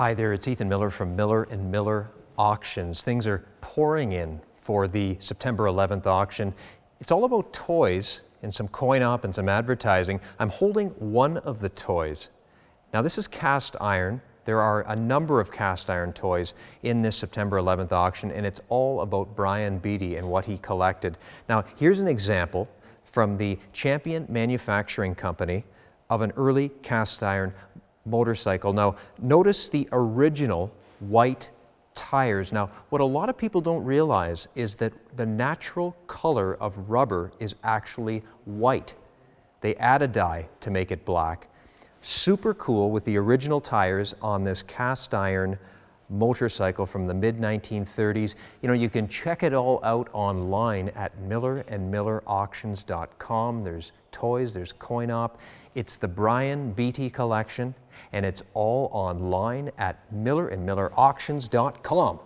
Hi there, it's Ethan Miller from Miller and Miller Auctions. Things are pouring in for the September 11th auction. It's all about toys and some coin op and some advertising. I'm holding one of the toys. Now this is cast iron. There are a number of cast iron toys in this September 11th auction and it's all about Brian Beatty and what he collected. Now here's an example from the Champion Manufacturing Company of an early cast iron motorcycle. Now, notice the original white tires. Now, what a lot of people don't realize is that the natural color of rubber is actually white. They add a dye to make it black. Super cool with the original tires on this cast iron motorcycle from the mid 1930s. You know, you can check it all out online at millerandmillerauctions.com. There's toys, there's coin op. It's the Brian Beatty collection, and it's all online at millerandmillerauctions.com.